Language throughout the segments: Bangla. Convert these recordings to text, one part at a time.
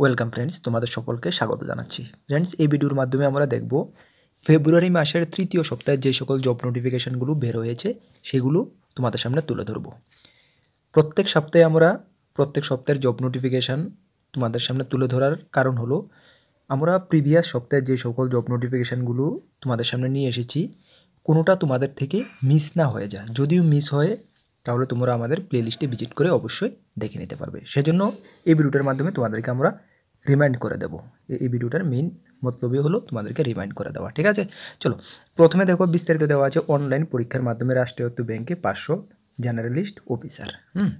ওয়েলকাম ফ্রেন্ডস তোমাদের সকলকে স্বাগত জানাচ্ছি ফ্রেন্ডস এই ভিডিওর মাধ্যমে আমরা দেখব ফেব্রুয়ারি মাসের তৃতীয় সপ্তাহে যে সকল জব নোটিফিকেশানগুলো বের হয়েছে সেগুলো তোমাদের সামনে তুলে ধরব প্রত্যেক সপ্তাহে আমরা প্রত্যেক সপ্তাহের জব নোটিফিকেশান তোমাদের সামনে তুলে ধরার কারণ হলো আমরা প্রিভিয়াস সপ্তাহে যে সকল জব নোটিফিকেশানগুলো তোমাদের সামনে নিয়ে এসেছি কোনোটা তোমাদের থেকে মিস না হয়ে যায় যদিও মিস হয় তাহলে তোমরা আমাদের প্লেলিস্টে ভিজিট করে অবশ্যই দেখে নিতে পারবে সেজন্য এই ভিডিওটার মাধ্যমে তোমাদেরকে আমরা রিমাইন্ড করে দেবো এই ভিডিওটার মেইন মতলবই হলো তোমাদেরকে রিমাইন্ড করে দেওয়া ঠিক আছে চলো প্রথমে দেখো বিস্তারিত দেওয়া আছে অনলাইন পরীক্ষার মাধ্যমে রাষ্ট্রীয়ত্ব ব্যাংকে পাঁচশো জেনারেলিস্ট অফিসার হুম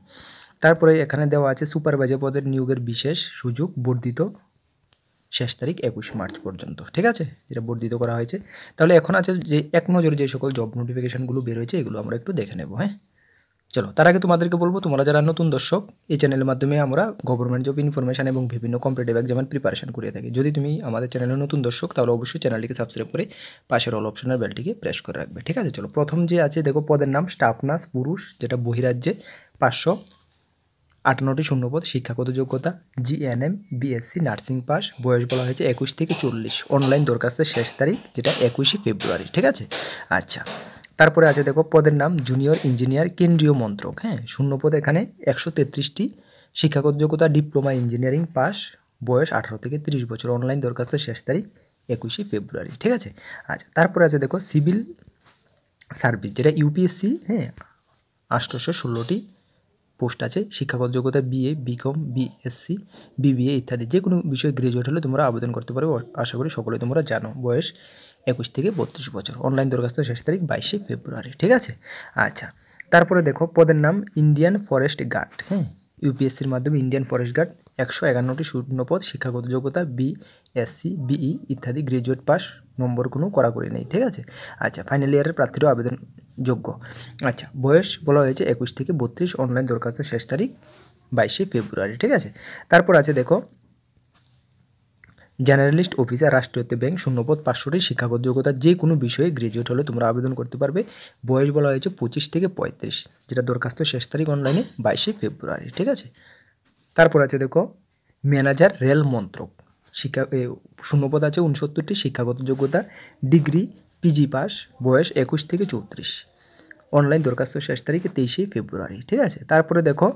তারপরে এখানে দেওয়া আছে সুপারভাইজার পদের নিয়োগের বিশেষ সুযোগ বর্ধিত শেষ তারিখ একুশ মার্চ পর্যন্ত ঠিক আছে যেটা বর্ধিত করা হয়েছে তাহলে এখন আছে যে এক নজরে যে সকল জব নোটিফিকেশানগুলো বেরোয়েছে এগুলো আমরা একটু দেখে নেব হ্যাঁ চলো তার আগে তোমাদেরকে বলবো তোমরা যারা নতুন দর্শক এই চ্যানেলের মাধ্যমে আমরা গভর্নমেন্ট জব ইনফরমেশন এবং বিভিন্ন কম্পিটিভ এক্সামের প্রিপারেশন করে থাকি যদি তুমি আমাদের চ্যানেলে নতুন দর্শক তাহলে অবশ্যই চ্যানেলটিকে সাবস্ক্রাইব করে পাশের অল অপশনের বেলটিকে প্রেস করে রাখবে ঠিক আছে চলো প্রথম যে আছে দেখো পদের নাম স্টাফ নার্স পুরুষ যেটা বহিরাজ্যে পাঁচশো আটান্নটি শূন্যপদ শিক্ষাগত যোগ্যতা জিএনএম বিএসসি নার্সিং পাস বয়স বলা হয়েছে একুশ থেকে চল্লিশ অনলাইন দরখাস্তের শেষ তারিখ যেটা একুশে ফেব্রুয়ারি ঠিক আছে আচ্ছা তারপরে আছে দেখো পদের নাম জুনিয়র ইঞ্জিনিয়ার কেন্দ্রীয় মন্ত্রক হ্যাঁ শূন্য পদ এখানে একশো তেত্রিশটি শিক্ষাগত যোগ্যতা ডিপ্লোমা ইঞ্জিনিয়ারিং পাস বয়স আঠারো থেকে তিরিশ বছর অনলাইন দরখাস্ত শেষ তারিখ একুশে ফেব্রুয়ারি ঠিক আছে আচ্ছা তারপরে আছে দেখো সিভিল সার্ভিস যেটা ইউপিএসসি হ্যাঁ আঠারোশো ষোলোটি পোস্ট আছে শিক্ষাগত যোগ্যতা বিএ বিকম বিএসসি বিবিএ ইত্যাদি যে কোনো বিষয়ে গ্রাজুয়েট হলে তোমরা আবেদন করতে পারবে আশা করি সকলে তোমরা জানো বয়স একুশ থেকে বত্রিশ বছর অনলাইন দরখাস্ত শেষ তারিখ বাইশে ফেব্রুয়ারি ঠিক আছে আচ্ছা তারপরে দেখো পদের নাম ইন্ডিয়ান ফরেস্ট গার্ড হ্যাঁ ইউপিএসসির মাধ্যমে ইন্ডিয়ান ফরেস্ট গার্ড একশো শূন্য শূন্যপদ শিক্ষাগত যোগ্যতা বিএসসি বিই e ইত্যাদি গ্রাজুয়েট পাস নম্বর কোনো করে নেই ঠিক আছে আচ্ছা ফাইনাল ইয়ারের প্রার্থীরাও আবেদন যোগ্য আচ্ছা বয়স বলা হয়েছে একুশ থেকে বত্রিশ অনলাইন দরখাস্ত শেষ তারিখ বাইশে ফেব্রুয়ারি ঠিক আছে তারপর আছে দেখো জেনারেলিস্ট অফিসার রাষ্ট্রীয়ত্ব ব্যাংক শূন্যপদ পাঁচশোটি শিক্ষাগত যোগ্যতা যে কোনো বিষয়ে গ্র্যাজুয়েট হলে তোমরা আবেদন করতে পারবে বয়স বলা হয়েছে পঁচিশ থেকে পঁয়ত্রিশ যেটা দরখাস্ত শেষ তারিখ অনলাইনে বাইশে ফেব্রুয়ারি ঠিক আছে তারপর আছে দেখো ম্যানেজার রেল মন্ত্রক শিক্ষা শূন্যপদ আছে উনসত্তরটি শিক্ষাগত যোগ্যতা ডিগ্রি পিজি পাস বয়স একুশ থেকে চৌত্রিশ অনলাইন দরখাস্ত শেষ তারিখে তেইশে ফেব্রুয়ারি ঠিক আছে তারপরে দেখো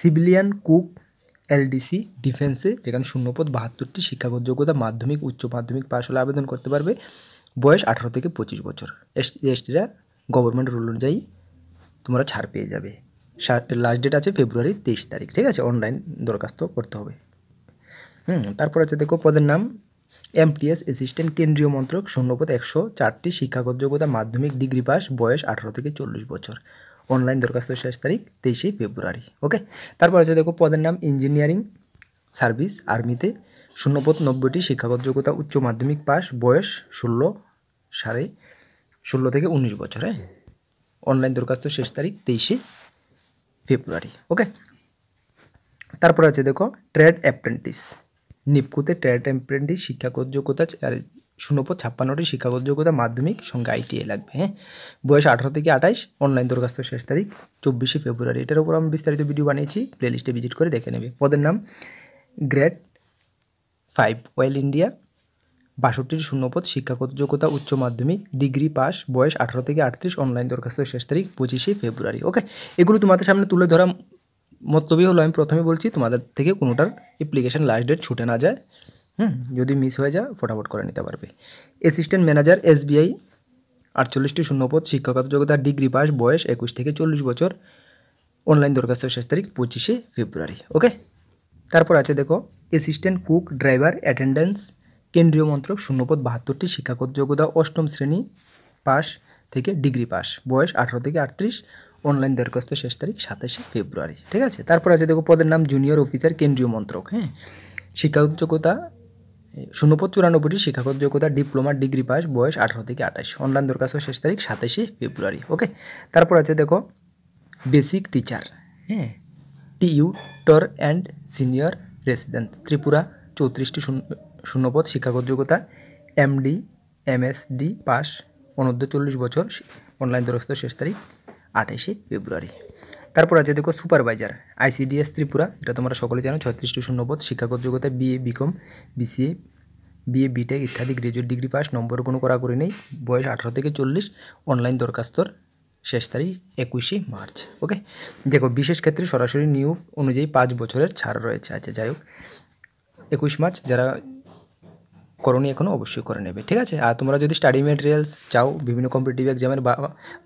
সিভিলিয়ান কুক এলডিসি ডিফেন্সে যেখানে শূন্যপদ বাহাত্তরটি শিক্ষাগত যোগ্যতা মাধ্যমিক উচ্চ মাধ্যমিক পাশ হলে আবেদন করতে পারবে বয়স আঠারো থেকে পঁচিশ বছর এসটি এসটিরা গভর্নমেন্ট রুল অনুযায়ী তোমরা ছাড় পেয়ে যাবে লাস্ট ডেট আছে ফেব্রুয়ারি তেইশ তারিখ ঠিক আছে অনলাইন দরখাস্ত করতে হবে হুম তারপর আছে দেখো পদের নাম এমটিএস অ্যাসিস্ট্যান্ট কেন্দ্রীয় মন্ত্রক শূন্যপদ একশো চারটি শিক্ষাগত যোগ্যতা মাধ্যমিক ডিগ্রি পাস বয়স আঠারো থেকে চল্লিশ বছর অনলাইন দরখাস্ত শেষ তারিখ তেইশে ফেব্রুয়ারি ওকে তারপর আছে দেখো পদের নাম ইঞ্জিনিয়ারিং সার্ভিস আর্মিতে শূন্যপদ নব্বইটি শিক্ষাগত যোগ্যতা উচ্চ মাধ্যমিক পাস বয়স ষোলো সাড়ে ষোলো থেকে উনিশ বছর হ্যাঁ অনলাইন দরখাস্ত শেষ তারিখ তেইশে ফেব্রুয়ারি ওকে তারপর আছে দেখো ট্রেড অ্যাপ্রেন্টিস নিপকুতে ট্রেড অ্যাপ্রেন্টিস শিক্ষাগত যোগ্যতা শূন্য পদ ছাপ্পান্নটি শিক্ষাগত যোগ্যতা মাধ্যমিক সঙ্গে আইটিআই লাগবে হ্যাঁ বয়স আঠারো থেকে আঠাইশ অনলাইন দরখাস্ত শেষ তারিখ চব্বিশে ফেব্রুয়ারি এটার উপর আমি বিস্তারিত ভিডিও বানিয়েছি প্লেলিস্টে ভিজিট করে দেখে নেবে পদের নাম গ্রেড ফাইভ অয়েল ইন্ডিয়া বাষট্টির শূন্যপদ শিক্ষাগত যোগ্যতা উচ্চ মাধ্যমিক ডিগ্রি পাস বয়স আঠারো থেকে আটত্রিশ অনলাইন দরখাস্ত শেষ তারিখ পঁচিশে ফেব্রুয়ারি ওকে এগুলো তোমাদের সামনে তুলে ধরা মতলবই হলো আমি প্রথমে বলছি তোমাদের থেকে কোনোটার অ্যাপ্লিকেশান লাস্ট ডেট ছুটে না যায় হুম যদি মিস হয়ে যায় ফটাফট করে নিতে পারবে অ্যাসিস্ট্যান্ট ম্যানেজার এসবিআই আটচল্লিশটি শূন্যপদ শিক্ষাগত যোগ্যতা ডিগ্রি পাস বয়স একুশ থেকে চল্লিশ বছর অনলাইন দরখাস্ত শেষ তারিখ পঁচিশে ফেব্রুয়ারি ওকে তারপর আছে দেখো অ্যাসিস্ট্যান্ট কুক ড্রাইভার অ্যাটেন্ডেন্স কেন্দ্রীয় মন্ত্রক শূন্যপদ বাহাত্তরটি শিক্ষাগত যোগ্যতা অষ্টম শ্রেণী পাস থেকে ডিগ্রি পাস বয়স আঠারো থেকে আটত্রিশ অনলাইন দরখাস্ত শেষ তারিখ সাতাশে ফেব্রুয়ারি ঠিক আছে তারপর আছে দেখো পদের নাম জুনিয়র অফিসার কেন্দ্রীয় মন্ত্রক হ্যাঁ শিক্ষাগত যোগ্যতা শূন্যপদ চুরানব্বইটি শিক্ষাগত যোগ্যতা ডিপ্লোমা ডিগ্রি পাস বয়স আঠারো থেকে আঠাশ অনলাইন দরখাস্ত শেষ তারিখ সাতাশে ফেব্রুয়ারি ওকে তারপর আছে দেখো বেসিক টিচার হ্যাঁ tutor and senior resident Tripura চৌত্রিশটি শূন্যপদ শিক্ষাগত যোগ্যতা এমডি এমএসডি পাস অনূর্ধ্ব চল্লিশ বছর অনলাইন দরখাস্ত শেষ তারিখ আঠাশে ফেব্রুয়ারি তারপর আছে দেখো সুপারভাইজার আইসিডিএস ত্রিপুরা এটা তোমরা সকলে জানো ছত্রিশ টু শূন্য পদ শিক্ষাগত যোগ্যতা BA BCom BCA BA BTech ইত্যাদি গ্রাজুয়েট ডিগ্রি পাস নম্বর কোনো করা করে নেই বয়স আঠারো থেকে চল্লিশ অনলাইন দরখাস্তর শেষ তারিখ একুশে মার্চ ওকে দেখো বিশেষ ক্ষেত্রে সরাসরি নিয়োগ অনুযায়ী পাঁচ বছরের ছাড় রয়েছে আচ্ছা যাই হোক একুশ মার্চ যারা করণীয় এখনও অবশ্যই করে নেবে ঠিক আছে আর তোমরা যদি স্টাডি মেটেরিয়ালস চাও বিভিন্ন কম্পিটিটিভ এক্সামের বা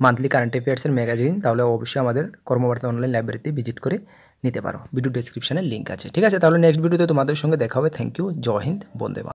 মান্থলি কারেন্ট অ্যাফেয়ার্সের ম্যাগাজিন তাহলে অবশ্যই আমাদের কর্মবার্তা অনলাইন লাইব্রেরিতে ভিজিট করে নিতে পারো ভিডিও ডিসক্রিপশানে লিঙ্ক আছে ঠিক আছে তাহলে নেক্সট ভিডিওতে তোমাদের সঙ্গে দেখা হবে থ্যাংক ইউ জয় হিন্দ বন্দে